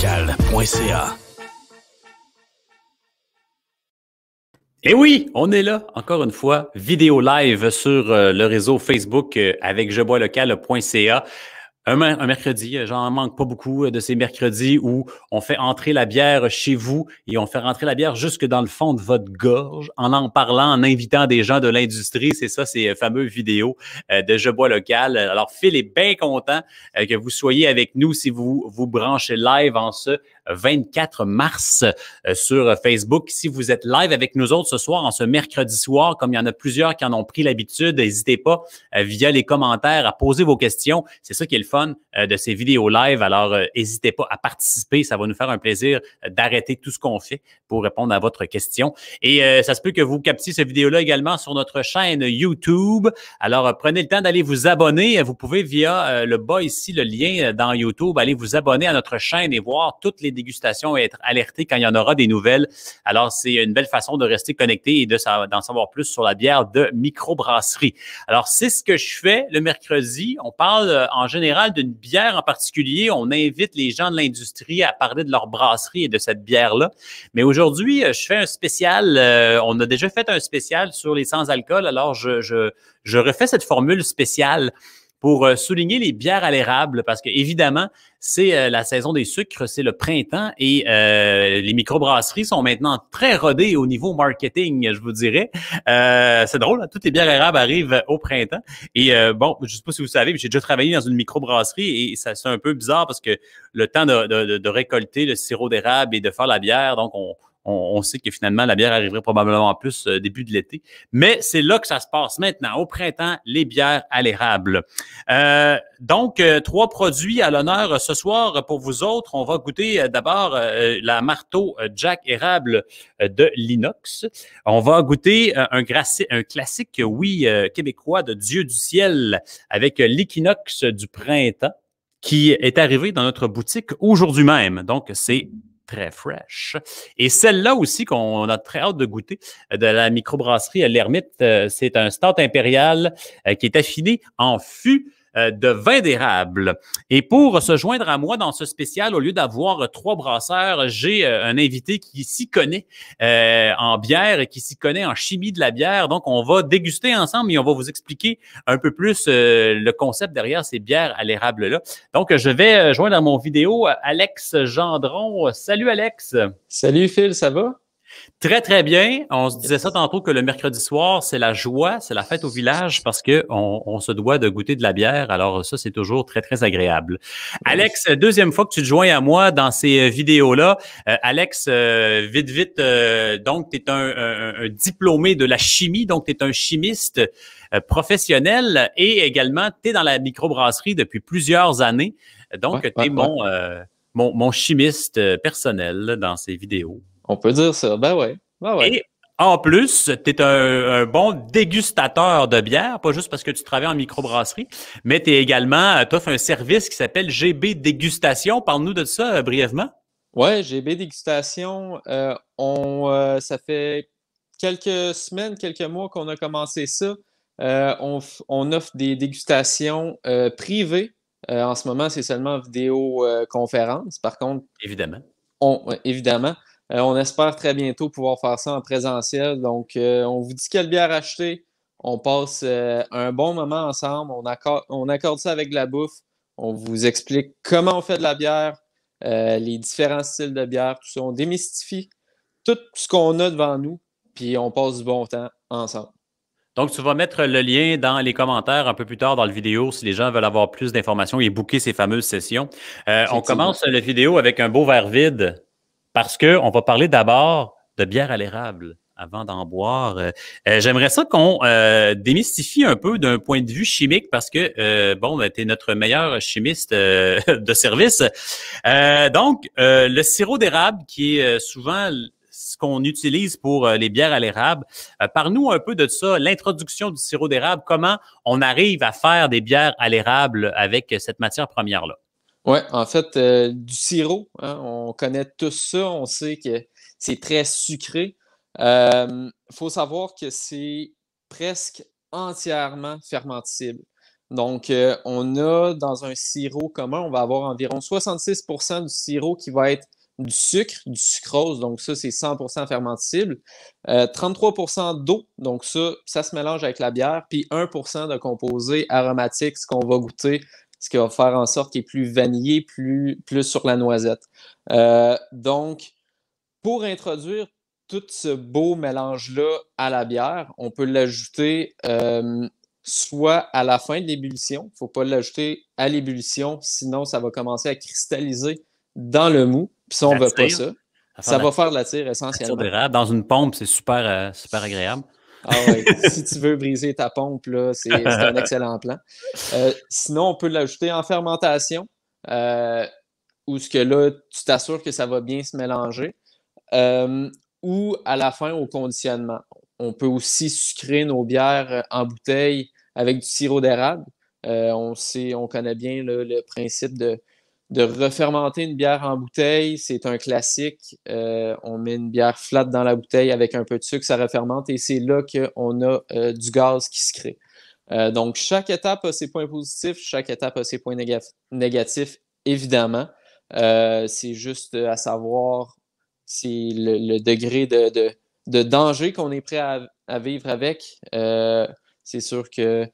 Et eh oui, on est là, encore une fois, vidéo live sur euh, le réseau Facebook euh, avec jeboislocal.ca un, mercredi, euh, j'en manque pas beaucoup euh, de ces mercredis où on fait entrer la bière chez vous et on fait rentrer la bière jusque dans le fond de votre gorge en en parlant, en invitant des gens de l'industrie. C'est ça, ces euh, fameuses vidéos de Je bois local. Alors, Phil est bien content que vous soyez avec nous si vous vous branchez live en ce 24 mars euh, sur euh, Facebook. Si vous êtes live avec nous autres ce soir, en ce mercredi soir, comme il y en a plusieurs qui en ont pris l'habitude, n'hésitez pas euh, via les commentaires à poser vos questions. C'est ça qui est le fun de ces vidéos live. Alors, n'hésitez pas à participer. Ça va nous faire un plaisir d'arrêter tout ce qu'on fait pour répondre à votre question. Et ça se peut que vous captiez cette vidéo-là également sur notre chaîne YouTube. Alors, prenez le temps d'aller vous abonner. Vous pouvez via le bas ici, le lien dans YouTube, aller vous abonner à notre chaîne et voir toutes les dégustation et être alerté quand il y en aura des nouvelles. Alors, c'est une belle façon de rester connecté et de d'en savoir plus sur la bière de microbrasserie. Alors, c'est ce que je fais le mercredi. On parle euh, en général d'une bière en particulier. On invite les gens de l'industrie à parler de leur brasserie et de cette bière-là. Mais aujourd'hui, euh, je fais un spécial. Euh, on a déjà fait un spécial sur les sans-alcool. Alors, je, je, je refais cette formule spéciale pour euh, souligner les bières à l'érable, parce que évidemment, c'est euh, la saison des sucres, c'est le printemps et euh, les microbrasseries sont maintenant très rodées au niveau marketing, je vous dirais. c'est drôle, hein, toutes les bières érables arrivent au printemps. Et bon, je ne sais pas si vous savez, mais j'ai déjà travaillé dans une microbrasserie et ça c'est un peu bizarre parce que le temps de récolter le sirop d'érable et de faire la bière, donc on, on, sait que finalement, la bière arriverait probablement en plus euh, début de l'été. Mais c'est là que ça se passe maintenant. Au printemps, les bières à l'érable. Euh, donc, euh, trois produits à l'honneur ce soir pour vous autres. On va goûter d'abord la marteau Jack Érable de l'Inox. On va goûter un, un, classique, oui, québécois de Dieu du ciel avec l'équinoxe du printemps qui est arrivé dans notre boutique aujourd'hui même. Donc, c'est très fresh. Et celle-là aussi qu'on a très hâte de goûter euh, de la microbrasserie L'Ermite, euh, c'est un stout impérial euh, qui est affiné en fût euh, de vin d'érable. Et pour se joindre à moi dans ce spécial, au lieu d'avoir trois brasseurs, j'ai euh, un invité qui s'y connaît euh, en bière et qui s'y connaît en chimie de la bière. Donc, on va déguster ensemble et on va vous expliquer un peu plus le concept derrière ces bières à l'érable-là. Donc, je vais joindre à mon vidéo Alex Gendron. Salut, Alex. Salut, Phil, ça va? Très, très bien. On se disait ça tantôt que le mercredi soir, c'est la joie, c'est la fête au village parce qu'on on se doit de goûter de la bière. Alors, ça, c'est toujours très, très agréable. Alex, deuxième fois que tu te joins à moi dans ces euh, vidéos-là. Euh, Alex, euh, vite, vite, donc, tu es un, diplômé de la chimie, donc tu es un chimiste professionnel et également, tu es dans la microbrasserie depuis plusieurs années. Donc, tu es mon, mon chimiste personnel dans ces vidéos. On peut dire ça. Ben ouais. Ben Et en plus, tu es un, bon dégustateur de bière, pas juste parce que tu travailles en microbrasserie, mais tu es également, euh, tu offres un service qui s'appelle GB Dégustation. Parle-nous de ça euh, brièvement. Oui, GB Dégustation, euh, on, ça fait quelques semaines, quelques mois qu'on a commencé ça. On, offre des dégustations privées. en ce moment, c'est seulement vidéoconférence. Par contre, évidemment. On, évidemment. Euh, on espère très bientôt pouvoir faire ça en présentiel. Donc, euh, on vous dit quelle bière acheter. On passe euh, un bon moment ensemble. On, accorde, ça avec de la bouffe. On vous explique comment on fait de la bière, les différents styles de bière, tout ça. On démystifie tout ce qu'on a devant nous, puis on passe du bon temps ensemble. Donc, tu vas mettre le lien dans les commentaires un peu plus tard dans la vidéo si les gens veulent avoir plus d'informations et booker ces fameuses sessions. on commence la vidéo avec un beau verre vide parce qu'on va parler d'abord de bière à l'érable avant d'en boire. Euh, euh, j'aimerais ça qu'on euh, démystifie un peu d'un point de vue chimique parce que, bon, ben, tu es notre meilleur chimiste de service. donc, le sirop d'érable qui est souvent ce qu'on utilise pour les bières à l'érable. Parle-nous un peu de ça, l'introduction du sirop d'érable, comment on arrive à faire des bières à l'érable avec cette matière première-là. Oui, en fait, euh, du sirop, hein, on connaît tout ça, on sait que c'est très sucré. Il euh, faut savoir que c'est presque entièrement fermentible. Donc, euh, on a dans un sirop commun, on va avoir environ 66 du sirop qui va être du sucre, du sucrose, donc ça, c'est 100 fermentible. 33 d'eau, donc ça, ça se mélange avec la bière, puis 1 de composés aromatiques, ce qu'on va goûter ce qui va faire en sorte qu'il est plus vanillé, plus, plus sur la noisette. Euh, donc, pour introduire tout ce beau mélange-là à la bière, on peut l'ajouter euh, soit à la fin de l'ébullition, il ne faut pas l'ajouter à l'ébullition, sinon ça va commencer à cristalliser dans le mou, puis ça, on ne veut pas ça. Ça va faire de la tire essentiellement. dans une pompe, c'est super, euh, super agréable. Ah si tu veux briser ta pompe, c'est, un excellent plan. Euh, sinon, on peut l'ajouter en fermentation, euh, où ce que là, tu t'assures que ça va bien se mélanger. Euh, ou à la fin, au conditionnement. On peut aussi sucrer nos bières en bouteille avec du sirop d'érable. on, sait, on connaît bien le principe de de refermenter une bière en bouteille, c'est un classique. Euh, on met une bière flat dans la bouteille avec un peu de sucre, ça refermente et c'est là qu'on a euh, du gaz qui se crée. Euh, donc, chaque étape a ses points positifs, chaque étape a ses points négatifs, évidemment. c'est juste à savoir si le, degré de, danger qu'on est prêt à, à vivre avec. c'est sûr que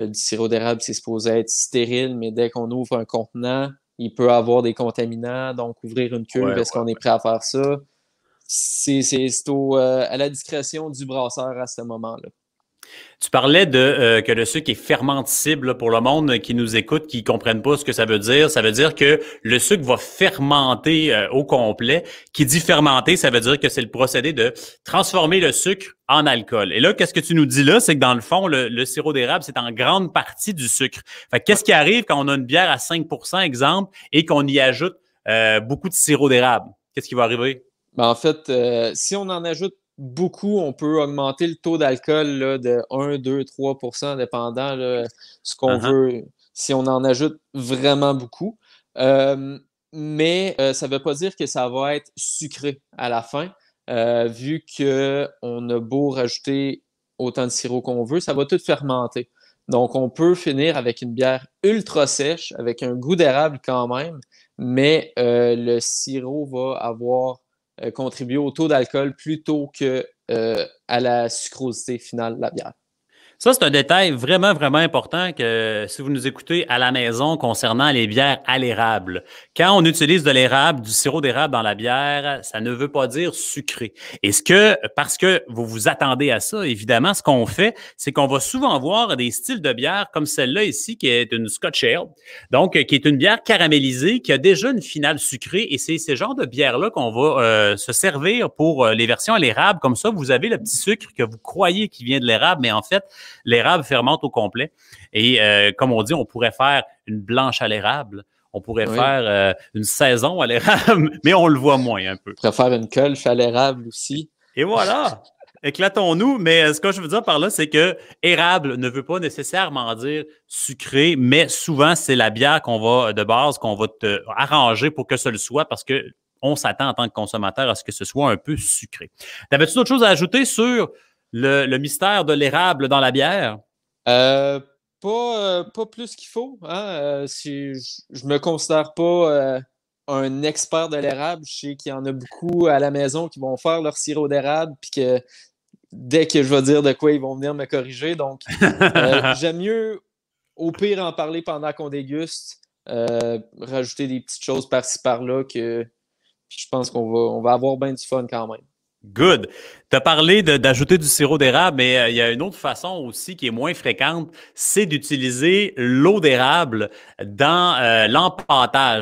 du sirop d'érable, c'est supposé être stérile, mais dès qu'on ouvre un contenant, il peut avoir des contaminants, donc ouvrir une cuve, est-ce qu'on est prêt à faire ça? C'est, c'est, euh, à la discrétion du brasseur à ce moment-là. Tu parlais de euh, que le sucre est fermentable pour le monde qui nous écoute, qui comprennent pas ce que ça veut dire. Ça veut dire que le sucre va fermenter euh, au complet. Qui dit fermenter, ça veut dire que c'est le procédé de transformer le sucre en alcool. Et là, qu'est-ce que tu nous dis là, c'est que dans le fond, le, sirop d'érable, c'est en grande partie du sucre. qu'est-ce qui arrive quand on a une bière à 5%, exemple, et qu'on y ajoute euh, beaucoup de sirop d'érable? Qu'est-ce qui va arriver? Ben en fait, si on en ajoute beaucoup, on peut augmenter le taux d'alcool de 1, 2, 3 dépendant de ce qu'on uh-huh. veut, si on en ajoute vraiment beaucoup. Euh, mais euh, ça ne veut pas dire que ça va être sucré à la fin, euh, vu qu'on a beau rajouter autant de sirop qu'on veut, ça va tout fermenter. Donc, on peut finir avec une bière ultra sèche, avec un goût d'érable quand même, mais le sirop va avoir euh, contribuer au taux d'alcool plutôt que euh, à la sucrosité finale de la bière. Ça, c'est un détail vraiment, vraiment important que si vous nous écoutez à la maison concernant les bières à l'érable. Quand on utilise de l'érable, du sirop d'érable dans la bière, ça ne veut pas dire sucré. Est-ce que, parce que vous vous attendez à ça, évidemment, ce qu'on fait, c'est qu'on va souvent voir des styles de bière comme celle-là ici, qui est une Scotch Ale, donc qui est une bière caramélisée, qui a déjà une finale sucrée. Et c'est ce genre de bière-là qu'on va euh, se servir pour euh, les versions à l'érable. Comme ça, vous avez le petit sucre que vous croyez qui vient de l'érable, mais en fait, L'érable fermente au complet. Et euh, comme on dit, on pourrait faire une blanche à l'érable. On pourrait faire euh, une saison à l'érable, mais on le voit moins un peu. On pourrait faire une colche à l'érable aussi. Et voilà! Éclatons-nous, mais euh, ce que je veux dire par là, c'est que érable ne veut pas nécessairement dire sucré, mais souvent c'est la bière qu'on va de base qu'on va te arranger pour que ce soit parce que on s'attend en tant que consommateur à ce que ce soit un peu sucré. T'avais-tu d'autres choses à ajouter sur le, mystère de l'érable dans la bière? Euh, pas, euh, pas plus qu'il faut. Hein. Euh, je ne me considère pas un expert de l'érable. Je sais qu'il y en a beaucoup à la maison qui vont faire leur sirop d'érable, puis que dès que je vais dire de quoi, ils vont venir me corriger. Donc, j'aime mieux, au pire, en parler pendant qu'on déguste, rajouter des petites choses par-ci par-là que je pense qu'on va, on va avoir bien du fun quand même. Good. Tu as parlé d'ajouter du sirop d'érable, mais euh, il y a une autre façon aussi qui est moins fréquente, c'est d'utiliser l'eau d'érable dans euh,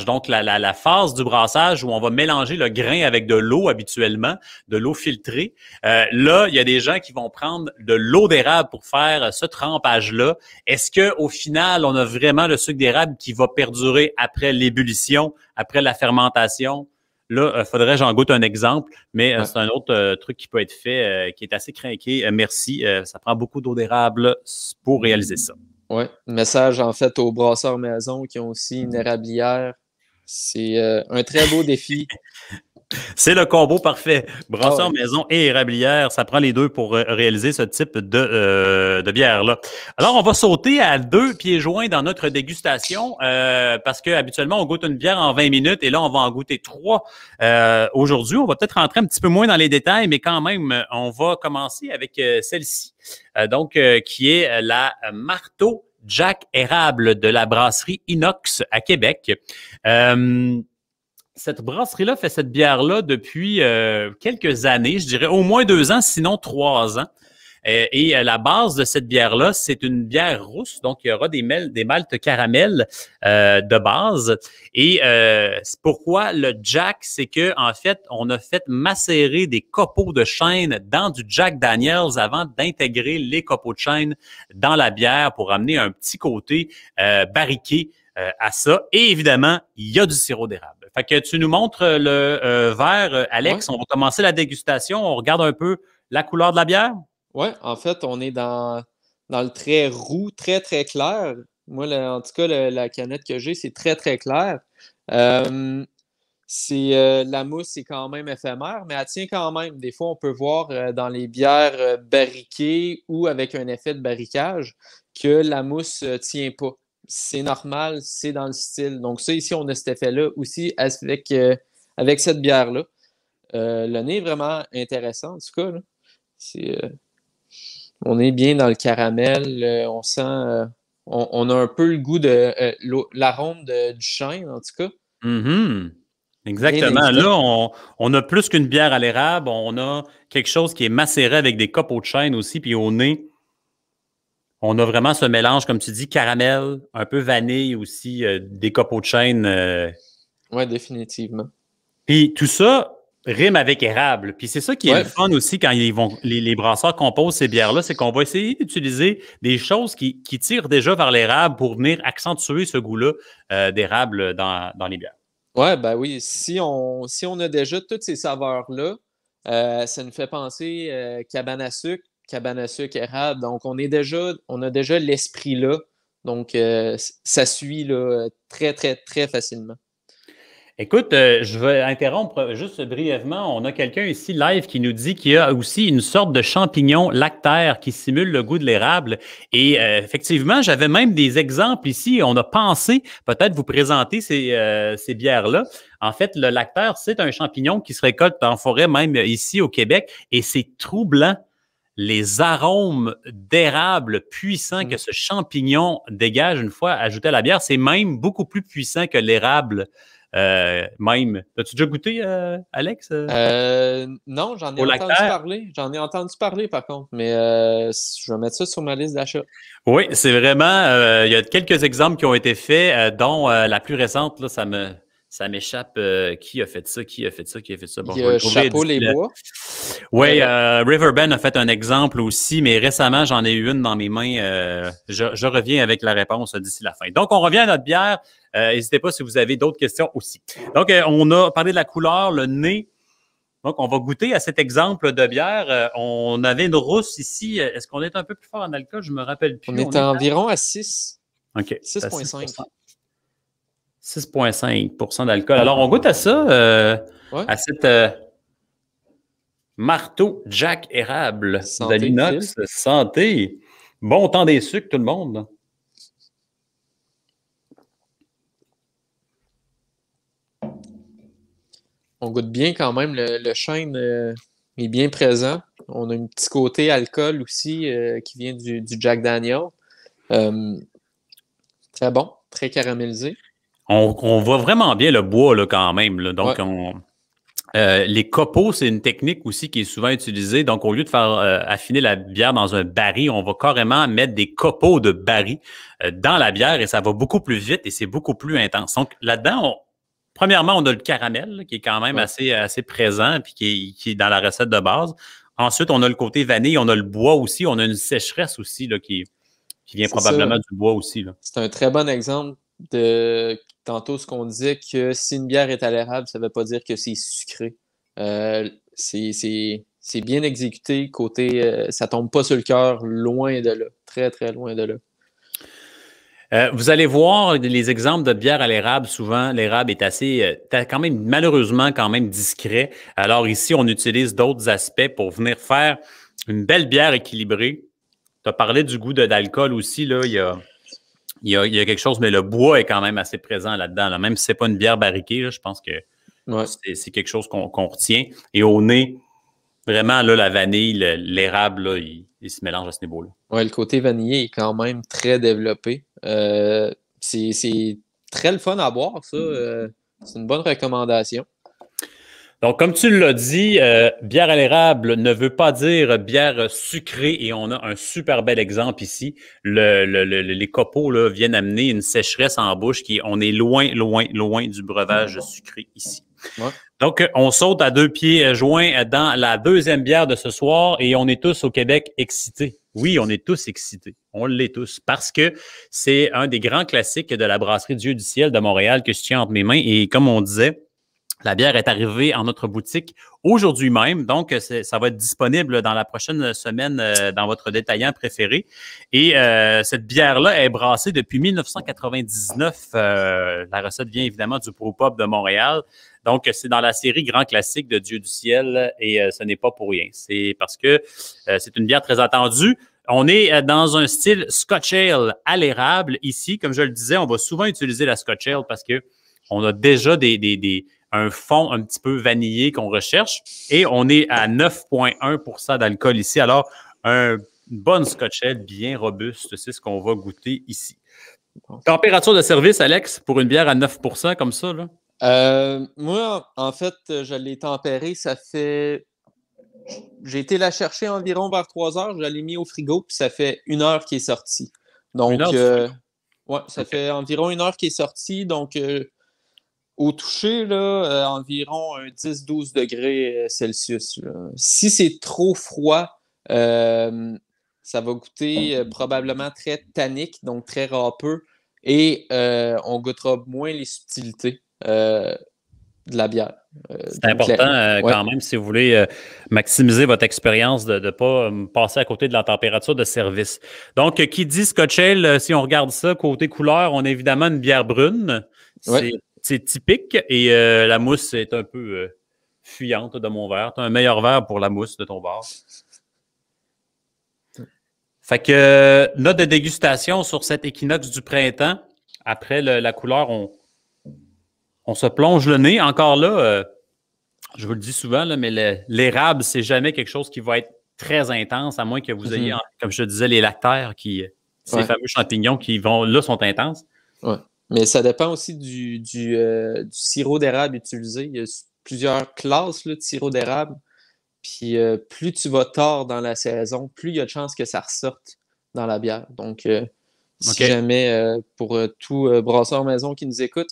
donc la, la, phase du brassage où on va mélanger le grain avec de l'eau habituellement, de l'eau filtrée. Euh, là, il y a des gens qui vont prendre de l'eau d'érable pour faire ce trempage-là. Est-ce que au final, on a vraiment le sucre d'érable qui va perdurer après l'ébullition, après la fermentation? Là, il euh, faudrait j'en goûte un exemple, mais euh, c'est un autre euh, truc qui peut être fait, qui est assez craqué. merci. ça prend beaucoup d'eau d'érable pour réaliser ça. Oui, message en fait aux brasseurs maison qui ont aussi une érablière c'est euh, un très beau défi. C'est le combo parfait. Brasseur ah maison et érablière, ça prend les deux pour euh, réaliser ce type euh, de, bière-là. Alors, on va sauter à deux pieds joints dans notre dégustation parce que habituellement on goûte une bière en 20 minutes et là, on va en goûter trois. Aujourd'hui, on va peut-être rentrer un petit peu moins dans les détails, mais quand même, on va commencer avec celle-ci, donc qui est la Marteau Jack Érable de la brasserie Inox à Québec. Euh, cette brasserie-là fait cette bière-là depuis euh, quelques années, je dirais au moins deux ans, sinon trois ans. Euh, et euh, la base de cette bière-là, c'est une bière rousse. Donc, il y aura des, des maltes caramel euh, de base. Et pourquoi le Jack? C'est que en fait, on a fait macérer des copeaux de chêne dans du Jack Daniels avant d'intégrer les copeaux de chêne dans la bière pour amener un petit côté barriqué à ça. Et évidemment, il y a du sirop d'érable. Fait que tu nous montres le verre, Alex. On va commencer la dégustation. On regarde un peu la couleur de la bière. Oui, en fait, on est dans, dans le trait roux, très, très clair. Moi, en tout cas, la canette que j'ai, c'est très, très clair. Euh, la mousse est quand même éphémère, mais elle tient quand même. Des fois, on peut voir euh, dans les bières euh, barriquées ou avec un effet de barricage que la mousse ne tient pas. C'est normal, c'est dans le style. Donc, ça, ici, on a cet effet-là aussi avec, avec cette bière-là. le nez est vraiment intéressant, en tout cas. C'est on est bien dans le caramel. Euh, on sent. Euh, on, a un peu le goût de euh, l'arôme du chêne, en tout cas. Mm-hmm. Exactement. Là, on, a plus qu'une bière à l'érable. On a quelque chose qui est macéré avec des copeaux de chêne aussi. Puis au nez, on a vraiment ce mélange, comme tu dis, caramel, un peu vanille aussi, des copeaux de chêne. Ouais, Oui, définitivement. Puis tout ça, rime avec érable. Puis c'est ça qui est le fun aussi quand ils vont, les, brasseurs composent ces bières-là, c'est qu'on va essayer d'utiliser des choses qui, qui, tirent déjà vers l'érable pour venir accentuer ce goût-là euh, d'érable dans, les bières. Oui, ben oui. Si on, si on a déjà toutes ces saveurs-là, euh, ça nous fait penser euh, cabane à sucre, cabane à sucre, érable. Donc, on, est déjà, on a déjà l'esprit là. Donc, ça suit là, très, très, très facilement. Écoute, euh, je veux interrompre juste brièvement. On a quelqu'un ici live qui nous dit qu'il y a aussi une sorte de champignon lactaire qui simule le goût de l'érable. Et euh, effectivement, j'avais même des exemples ici. On a pensé peut-être vous présenter euh, ces, bières-là. En fait, le lactaire, c'est un champignon qui se récolte en forêt, même ici au Québec, et c'est troublant les arômes d'érable puissants que mm. ce champignon dégage une fois ajouté à la bière. C'est même beaucoup plus puissant que l'érable euh, même. As-tu déjà goûté, euh, Alex? Euh, non, j'en ai entendu parler. J'en ai entendu parler, par contre, mais je vais mettre ça sur ma liste d'achat. Oui, c'est vraiment. il y a quelques exemples qui ont été faits, dont la plus récente, là, ça me ça m'échappe. Euh, qui a fait ça? Qui a fait ça? Qui a fait ça? Bon, Il a Oui, euh, Riverbend a fait un exemple aussi, mais récemment, j'en ai eu une dans mes mains. Euh, je, reviens avec la réponse d'ici la fin. Donc, on revient à notre bière. N'hésitez pas si vous avez d'autres questions aussi. Donc, on a parlé de la couleur, le nez. Donc, on va goûter à cet exemple de bière. on avait une rousse ici. Est-ce qu'on est un peu plus fort en alcool? Je me rappelle plus. On, est, environ à 6. OK. 6,5. 6,5 d'alcool. Alors, on goûte à ça, euh, à cette euh, marteau Jack Érable l'inox. Santé. Bon temps des sucres, tout le monde. On goûte bien quand même. Le, chêne euh, est bien présent. On a un petit côté alcool aussi qui vient du, du Jack Daniel. très bon, très caramélisé on, voit vraiment bien le bois là, quand même. Donc, on, euh, les copeaux, c'est une technique aussi qui est souvent utilisée. Donc, au lieu de faire euh, affiner la bière dans un baril, on va carrément mettre des copeaux de baril euh, dans la bière et ça va beaucoup plus vite et c'est beaucoup plus intense. Donc, là-dedans, premièrement, on a le caramel qui est quand même assez, assez présent puis qui est, qui est dans la recette de base. Ensuite, on a le côté vanille, on a le bois aussi, on a une sécheresse aussi là, qui, qui vient probablement du bois aussi. C'est un très bon exemple de tantôt, ce qu'on dit que si une bière est à l'érable, ça ne veut pas dire que c'est sucré. Euh, c'est bien exécuté, côté ça euh, ça tombe pas sur le cœur, loin de là, très très loin de là. Euh, vous allez voir les exemples de bière à l'érable. Souvent, l'érable est assez, quand même, malheureusement, quand même discret. Alors ici, on utilise d'autres aspects pour venir faire une belle bière équilibrée. Tu as parlé du goût de d'alcool aussi. Là, il y a il y, a, quelque chose, mais le bois est quand même assez présent là-dedans. Même si ce n'est pas une bière barriquée, je pense que c'est quelque chose qu'on retient. Et au nez, vraiment, là, la vanille, l'érable, il, se mélange à ce niveau-là. Oui, le côté vanillé est quand même très développé. Euh, c'est très le fun à boire, ça. Euh, c'est une bonne recommandation. Donc, comme tu l'as dit, euh, bière à l'érable ne veut pas dire bière sucrée et on a un super bel exemple ici. Le, les copeaux là, viennent amener une sécheresse en bouche qui, on est loin, loin, loin du breuvage mmh. sucré ici. Donc, euh, on saute à deux pieds joints dans la deuxième bière de ce soir et on est tous au Québec excités. Oui, on est tous excités. On l'est tous parce que c'est un des grands classiques de la brasserie Dieu du ciel de Montréal que je tiens entre mes mains et comme on disait, la bière est arrivée en notre boutique aujourd'hui même, donc euh, ça va être disponible dans la prochaine semaine euh, dans votre détaillant préféré. Et euh, cette bière-là est brassée depuis 1999. la recette vient évidemment du Pro Pop de Montréal. Donc, c'est dans la série Grand Classique de Dieu du ciel et ce n'est pas pour rien. C'est parce que c'est une bière très attendue. On est dans un style Scotch Ale à l'érable ici. Comme je le disais, on va souvent utiliser la Scotch Ale parce que on a déjà des, des un fond un petit peu vanillé qu'on recherche. Et on est à 9,1 d'alcool ici. Alors, un, une bonne scotchette bien robuste, c'est ce qu'on va goûter ici. Température de service, Alex, pour une bière à 9 comme ça, là? Euh, moi, en fait, je l'ai tempérée, ça fait. J'ai été la chercher environ vers 3 heures, je l'ai mis au frigo, puis ça fait une heure qui est sorti. Donc, euh, ça fait environ une heure qui est sorti, Donc, euh, au toucher, euh, environ 10-12 degrés euh, Celsius. Si c'est trop froid, euh, ça va goûter probablement très tannique, donc très râpeux, et on goûtera moins les subtilités de la bière. C'est important quand même si vous voulez maximiser votre expérience de ne pas passer à côté de la température de service. Donc, qui dit Scotch si on regarde ça côté couleur, on a évidemment une bière brune c'est typique et euh, la mousse est un peu euh, fuyante de mon verre. Tu as un meilleur verre pour la mousse de ton bar. Fait que euh, note de dégustation sur cet équinoxe du printemps. Après la couleur, on, on, se plonge le nez. Encore là, je vous le dis souvent, mais l'érable, c'est jamais quelque chose qui va être très intense, à moins que vous ayez, mhm. comme je disais, les lactaires qui, ces fameux champignons qui vont là sont intenses. Mais ça dépend aussi du, euh, du, sirop d'érable utilisé. Il y a plusieurs classes de sirop d'érable. Puis euh, plus tu vas tard dans la saison, plus il y a de chances que ça ressorte dans la bière. Donc, euh, si jamais pour tout brasseur maison qui nous écoute,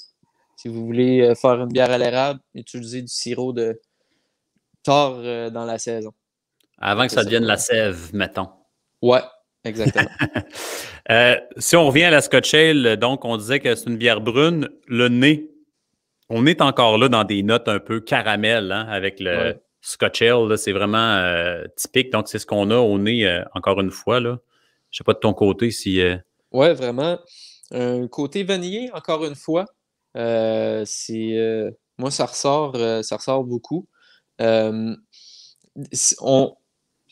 si vous voulez faire une bière à l'érable, utilisez du sirop de tard dans la saison. Avant que ça devienne la sève, mettons. Ouais, Exactement. Euh, si on revient à la Scotch donc on disait que c'est une bière brune, le nez, on est encore là dans des notes un peu caramel hein, avec le Scotch c'est vraiment euh, typique. Donc c'est ce qu'on a au nez, euh, encore une fois. Là. Je ne sais pas de ton côté si. Ouais, vraiment. Un côté vanillé, encore une fois. c'est, moi, ça ressort, ça ressort beaucoup. on,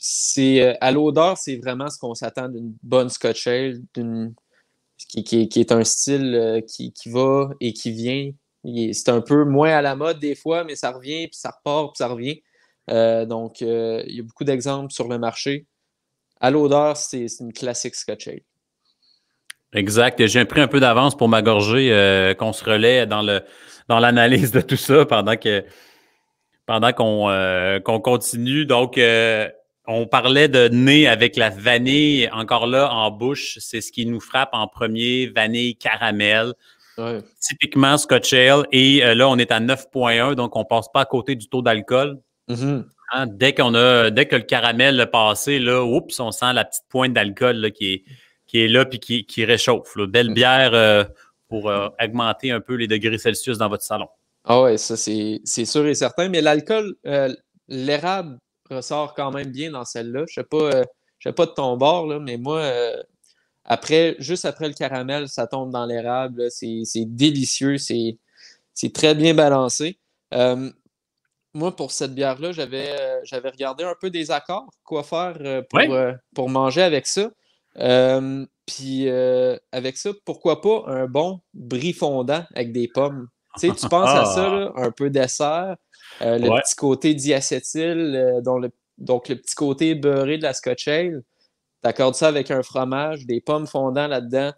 c'est euh, à l'odeur, c'est vraiment ce qu'on s'attend d'une bonne Scotch Ale, qui, est un style euh, qui, va et qui vient. C'est un peu moins à la mode des fois, mais ça revient, puis ça repart, puis ça revient. Euh, donc, il y a beaucoup d'exemples sur le marché. À l'odeur, c'est une classique Scotch Ale. Exact. J'ai pris un peu d'avance pour m'agorger, qu'on se relaie dans l'analyse de tout ça pendant que pendant qu'on continue. Donc, on parlait de nez avec la vanille. Encore là, en bouche, c'est ce qui nous frappe en premier, vanille caramel. Typiquement Scotch Ale. Et euh, là, on est à 9.1, donc on passe pas à côté du taux d'alcool. Mm-hmm. Hein, dès qu'on a dès que le caramel est passé, là, oups, on sent la petite pointe d'alcool qui est, qui est là et qui, réchauffe. Belle mm-hmm. bière euh, pour euh, augmenter un peu les degrés Celsius dans votre salon. Ah ouais, ça c'est sûr et certain. Mais l'alcool, l'érable ressort quand même bien dans celle-là. Je ne sais, pas, euh, pas de ton bord, mais moi, euh, après, juste après le caramel, ça tombe dans l'érable. C'est délicieux, c'est très bien balancé. Euh, moi, pour cette bière-là, j'avais j'avais regardé un peu des accords, quoi faire pour, pour manger avec ça. Puis avec ça, pourquoi pas un bon brie fondant avec des pommes? tu sais, tu penses à ça, ah. un peu dessert, euh, le petit côté diacétyl, euh, donc le petit côté beurré de la Scotch Ale. accordes ça avec un fromage, des pommes fondantes là-dedans.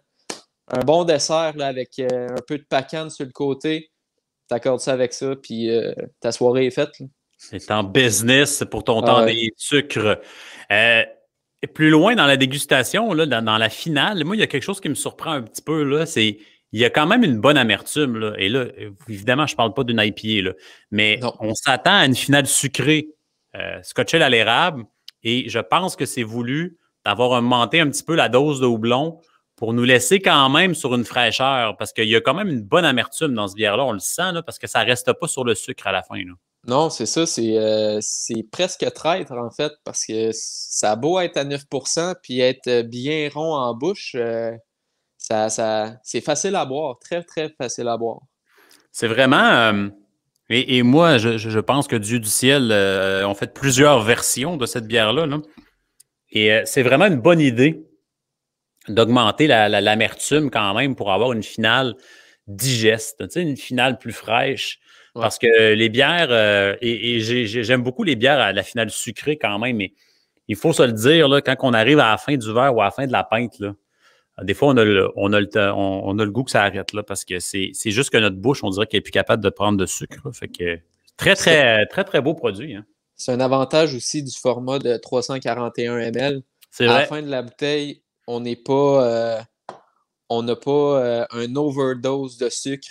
Un bon dessert avec euh, un peu de pacane sur le côté. T'accordes ça avec ça, puis ta soirée est faite. C'est en business pour ton ah temps des sucres. plus loin dans la dégustation, là, dans, dans, la finale, moi, il y a quelque chose qui me surprend un petit peu. C'est il y a quand même une bonne amertume. Là. Et là, évidemment, je ne parle pas d'une IPA, là. mais on s'attend à une finale sucrée, euh, scotchée à l'érable, et je pense que c'est voulu d'avoir augmenté un petit peu la dose de houblon pour nous laisser quand même sur une fraîcheur, parce qu'il y a quand même une bonne amertume dans ce bière-là, on le sent, là, parce que ça ne reste pas sur le sucre à la fin. Non, c'est ça, euh, c'est presque traître en fait, parce que ça a beau être à 9%, puis être euh, bien rond en bouche. Euh, ça, c'est facile à boire, très, très facile à boire. C'est vraiment. Euh, et, moi, je, pense que Dieu du ciel euh, on fait plusieurs versions de cette bière-là. Et euh, c'est vraiment une bonne idée d'augmenter l'amertume quand même pour avoir une finale digeste, tu sais, une finale plus fraîche. Parce que les bières, et, j'aime beaucoup les bières à la finale sucrée quand même, mais il faut se le dire, là, quand on arrive à la fin du verre ou à la fin de la pinte, là, des fois, on a le, on a le, goût que ça arrête là parce que c'est juste que notre bouche, on dirait qu'elle n'est plus capable de prendre de sucre. Fait que très, très, très, très beau produit. Hein. C'est un avantage aussi du format de 341 ml. c'est vrai. la fin de la bouteille, on n'est pas. Euh, on n'a pas euh, un overdose de sucre.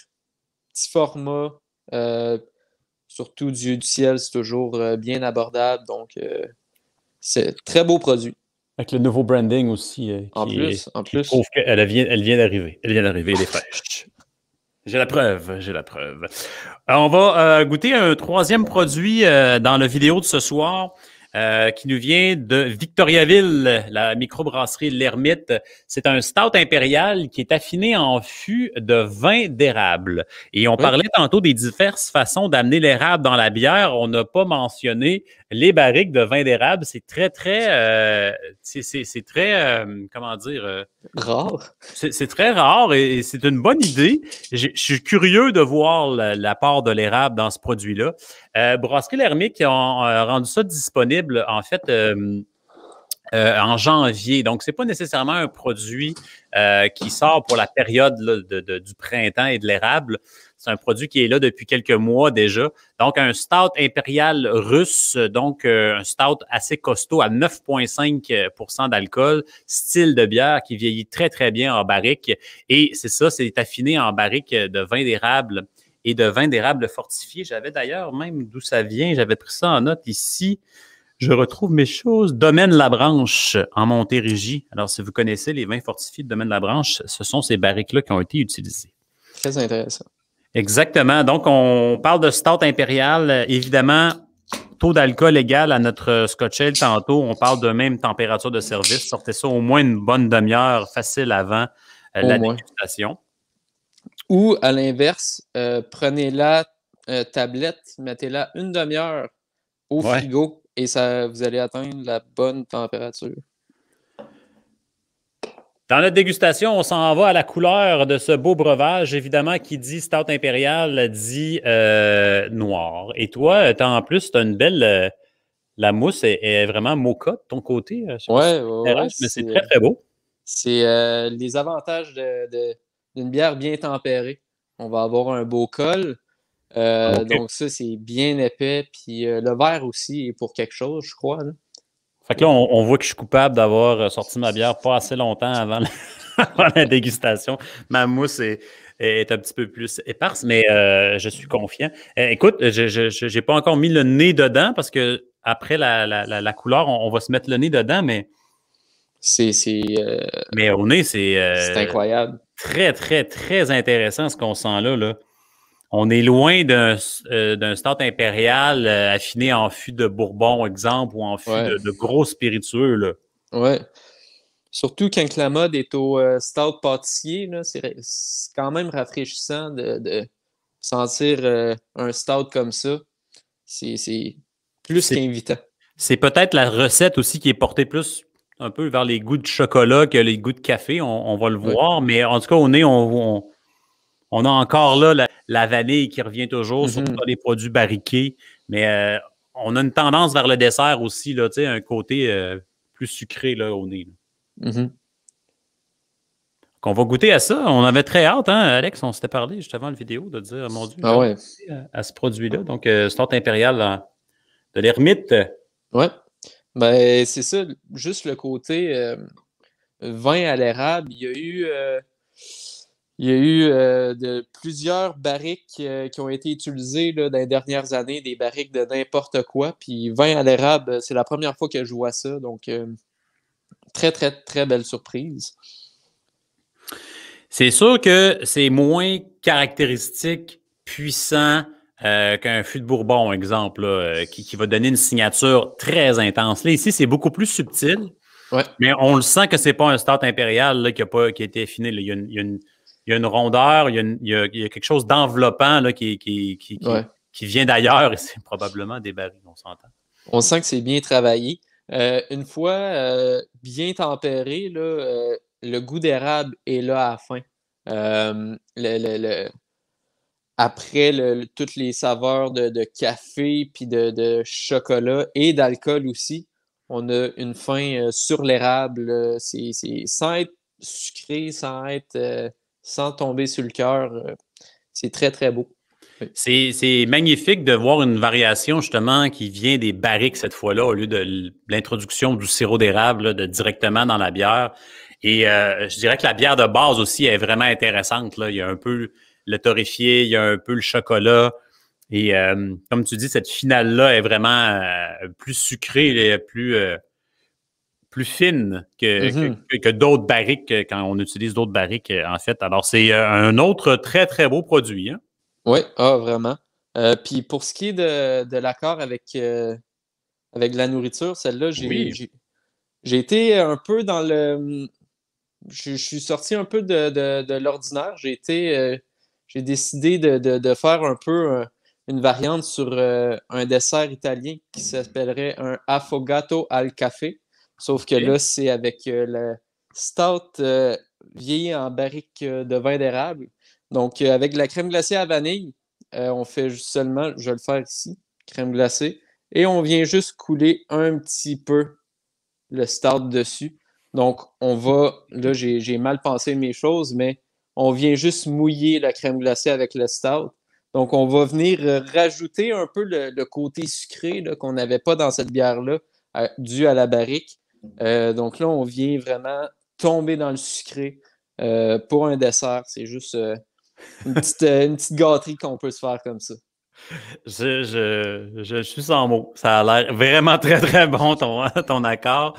Petit format, euh, surtout du, du ciel, c'est toujours bien abordable. Donc, c'est très beau produit. Avec le nouveau branding aussi. Euh, en plus, en plus. Elle vient, vient d'arriver. Elle vient d'arriver, elle est fraîche. J'ai la preuve, j'ai la preuve. Euh, on va euh, goûter un troisième produit dans la vidéo de ce soir qui nous vient de Victoriaville, la microbrasserie L'Ermite. C'est un stout impérial qui est affiné en fût de vin d'érable. Et on parlait tantôt des diverses façons d'amener l'érable dans la bière. On n'a pas mentionné les barriques de vin d'érable, c'est très, très. Euh, c'est très. Euh, comment dire euh, Rare. C'est très rare et, c'est une bonne idée. Je suis curieux de voir la, part de l'érable dans ce produit-là. Brasserie qui ont rendu ça disponible, en fait euh, en janvier. Donc, ce n'est pas nécessairement un produit euh, qui sort pour la période du printemps et de l'érable. C'est un produit qui est là depuis quelques mois déjà. Donc, un stout impérial russe, donc euh, un stout assez costaud à 9,5 d'alcool, style de bière qui vieillit très, très bien en barrique. Et c'est ça, c'est affiné en barrique de vin d'érable et de vin d'érable fortifié. J'avais d'ailleurs même d'où ça vient, j'avais pris ça en note ici. Je retrouve mes choses. Domaine Branche en Montérégie. Alors, si vous connaissez les vins fortifiés de Domaine Branche, ce sont ces barriques-là qui ont été utilisées. Très intéressant. Exactement. Donc, on parle de start impérial. Évidemment, taux d'alcool égal à notre scotchel tantôt. On parle de même température de service. Sortez ça au moins une bonne demi-heure facile avant euh, la dégustation. Ou à l'inverse, euh, prenez la euh, tablette, mettez-la une demi-heure au frigo et ça, vous allez atteindre la bonne température. Dans notre dégustation, on s'en va à la couleur de ce beau breuvage. Évidemment, qui dit stout impérial dit euh, noir. Et toi, as, en plus, tu as une belle. Euh, la mousse est, vraiment mocha de ton côté. Euh, oui, ouais, mais c'est très, très beau. C'est les avantages d'une bière bien tempérée. On va avoir un beau col, euh, ah, donc, ça, c'est bien épais. Puis euh, le verre aussi est pour quelque chose, je crois. Fait que là, on, voit que je suis coupable d'avoir euh, sorti ma bière pas assez longtemps avant la, dégustation. Ma mousse est, est, un petit peu plus éparse, mais je suis confiant. Eh, écoute, je n'ai pas encore mis le nez dedans parce que après la, couleur, on, va se mettre le nez dedans, mais. C'est. mais au nez, c'est. c'est incroyable. Très, très, très intéressant ce qu'on sent là. là on est loin d'un stout euh, stade impérial euh, affiné en fût de Bourbon, exemple, ou en fût de, gros spiritueux. Oui. Surtout quand la mode est au stout euh, stade pâtissier, c'est quand même rafraîchissant de, sentir un stout comme ça. C'est plus qu'invitant. C'est peut-être la recette aussi qui est portée plus un peu vers les goûts de chocolat que les goûts de café, on, va le voir, mais en tout cas, au nez, on, on on a encore là la la vanille qui revient toujours, surtout mm-hmm. dans les produits barriqués. Mais euh, on a une tendance vers le dessert aussi, un côté euh, plus sucré là, au nez. Mm-hmm. On va goûter à ça. On avait très hâte, hein, Alex? On s'était parlé juste avant la vidéo de dire, mon Dieu, ah à, ce produit-là. Donc, euh, start impérial de l'ermite. Oui, Ben, c'est ça. Juste le côté euh, vin à l'érable. Il y a eu. Il y a eu euh, de, plusieurs barriques euh, qui ont été utilisées dans les dernières années, des barriques de n'importe quoi. Puis 20 à l'érable, euh, c'est la première fois que je vois ça. Donc, très, très, très belle surprise. C'est sûr que c'est moins caractéristique, puissant qu'un fût de Bourbon, exemple, qui, va donner une signature très intense. Là, ici, c'est beaucoup plus subtil. Mais on le sent que ce n'est pas un start impérial qui, a pas, qui a été affiné. il y a une il y a une rondeur, il y a, quelque chose d'enveloppant qui, qui, vient d'ailleurs et c'est probablement des barils, on s'entend. On sent que c'est bien travaillé. Euh, une fois euh, bien tempéré, euh, le goût d'érable est là à la fin. après toutes les saveurs de, café, puis de, de, chocolat et d'alcool aussi, on a une fin sur l'érable. C'est sans être sucré, sans être sans tomber sur le cœur. Euh, c'est très, très beau. C'est magnifique de voir une variation justement qui vient des barriques cette fois-là, au lieu de l'introduction du sirop d'érable directement dans la bière. Et euh, je dirais que la bière de base aussi est vraiment intéressante. Il y a un peu le torréfié, il y a un peu le chocolat. Et euh, comme tu dis, cette finale-là est vraiment plus sucrée, plus, plus fine mhm. que, que, d'autres barriques, euh, quand on utilise d'autres barriques, euh, en fait. Alors, c'est euh, un autre très, très beau produit. Hein. Oui, ah, vraiment. puis pour ce qui est de, l'accord avec, avec la nourriture, celle-là, j'ai, été un peu dans le. Je, suis sorti un peu de, l'ordinaire. J'ai été. j'ai décidé de, faire un peu une variante sur un dessert italien qui s'appellerait un affogato al café. Sauf que là, c'est avec euh, le stout euh, vieilli en barrique euh, de vin d'érable. Donc, avec la crème glacée à vanille, on fait seulement, je vais le faire ici, crème glacée, et on vient juste couler un petit peu le stout dessus. Donc, on va, là, j'ai mal pensé mes choses, mais on vient juste mouiller la crème glacée avec le stout. Donc, on va venir rajouter un peu le, le côté sucré qu'on n'avait pas dans cette bière-là, dû à la barrique. Euh, donc là, on vient vraiment tomber dans le sucré euh, pour un dessert. C'est juste euh, une, petite, gâterie qu'on peut se faire comme ça. Je, suis sans mots. Ça a l'air vraiment très, très bon ton, ton accord.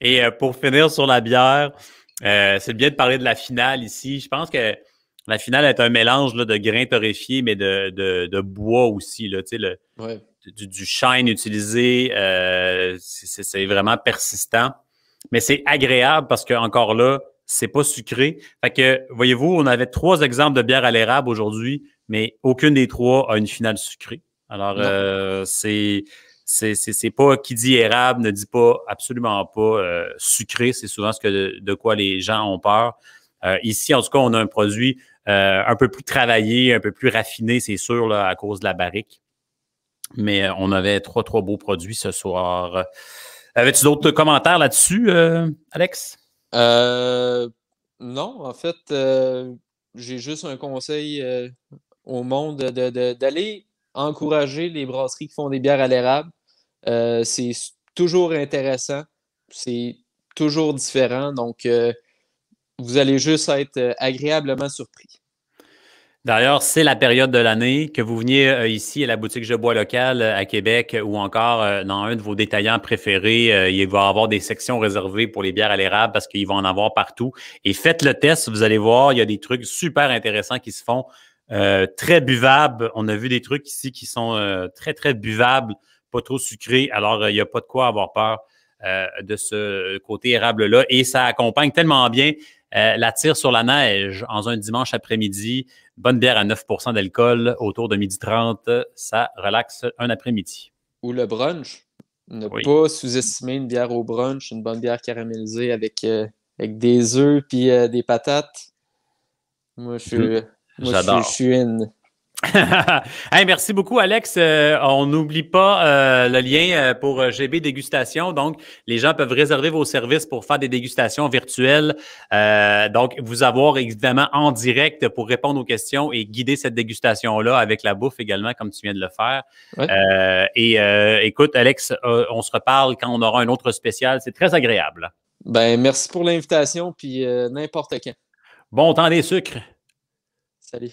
Et pour finir sur la bière, c'est bien de parler de la finale ici. Je pense que la finale est un mélange de grains torréfiés, mais de, bois aussi. Là, le, du, shine utilisé. Euh, c'est vraiment persistant. Mais c'est agréable parce que encore là, c'est pas sucré. Fait que, voyez-vous, on avait trois exemples de bière à l'érable aujourd'hui, mais aucune des trois a une finale sucrée. Alors, euh, c'est c'est pas qui dit érable ne dit pas absolument pas euh, sucré. C'est souvent ce que de, quoi les gens ont peur. Euh, ici, en tout cas, on a un produit un peu plus travaillé, un peu plus raffiné, c'est sûr, là, à cause de la barrique. Mais euh, on avait trois, trois beaux produits ce soir. Avais-tu d'autres commentaires là-dessus, euh, Alex? Euh, non, en fait, j'ai juste un conseil au monde d'aller encourager les brasseries qui font des bières à l'érable. c'est toujours intéressant, c'est toujours différent, donc vous allez juste être agréablement surpris. D'ailleurs, c'est la période de l'année que vous veniez euh, ici à la boutique Je Bois locale euh, à Québec euh, ou encore dans un de vos détaillants préférés. il va y avoir des sections réservées pour les bières à l'érable parce qu'ils vont en avoir partout. Et faites le test, vous allez voir, il y a des trucs super intéressants qui se font, très buvables. On a vu des trucs ici qui sont très, très buvables, pas trop sucrés. Alors, il n'y a pas de quoi avoir peur de ce côté érable-là. Et ça accompagne tellement bien la tire sur la neige en un dimanche après-midi. Bonne bière à 9 d'alcool autour de midi 30, ça relaxe un après-midi. Ou le brunch. Ne pas sous-estimer une bière au brunch, une bonne bière caramélisée avec, euh, avec des œufs puis euh, des patates. Moi, je suis une, hum. merci beaucoup, Alex. Euh, on n'oublie pas euh, le lien euh, pour GB Dégustation. Donc, les gens peuvent réserver vos services pour faire des dégustations virtuelles. donc, vous avoir évidemment en direct pour répondre aux questions et guider cette dégustation-là avec la bouffe également, comme tu viens de le faire. et écoute, Alex, on se reparle quand on aura un autre spécial. C'est très agréable. Ben, merci pour l'invitation, puis n'importe quand. Bon temps des sucres. Salut.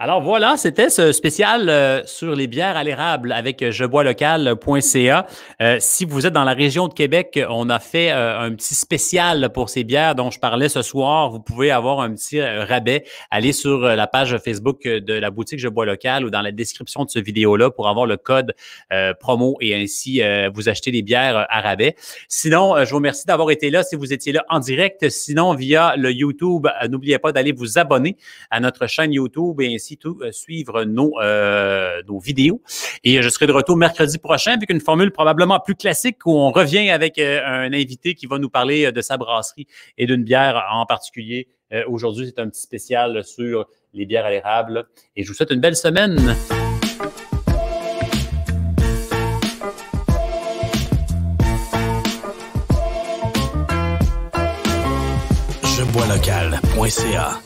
Alors voilà, c'était ce spécial euh, sur les bières à l'érable avec euh, jeboislocal.ca. Euh, si vous êtes dans la région de Québec, on a fait un petit spécial pour ces bières dont je parlais ce soir. Vous pouvez avoir un petit rabais. Allez sur la page Facebook de la boutique Je Bois Local ou dans la description de ce vidéo-là pour avoir le code promo et ainsi vous acheter des bières à rabais. Sinon, je vous remercie d'avoir été là si vous étiez là en direct. Sinon, via le YouTube, n'oubliez pas d'aller vous abonner à notre chaîne YouTube et ainsi tout euh, suivre nos, euh, nos vidéos. Et euh, je serai de retour mercredi prochain avec une formule probablement plus classique où on revient avec un invité qui va nous parler de sa brasserie et d'une bière en particulier. Aujourd'hui, c'est un petit spécial sur les bières à l'érable. Et je vous souhaite une belle semaine. Je bois local.ca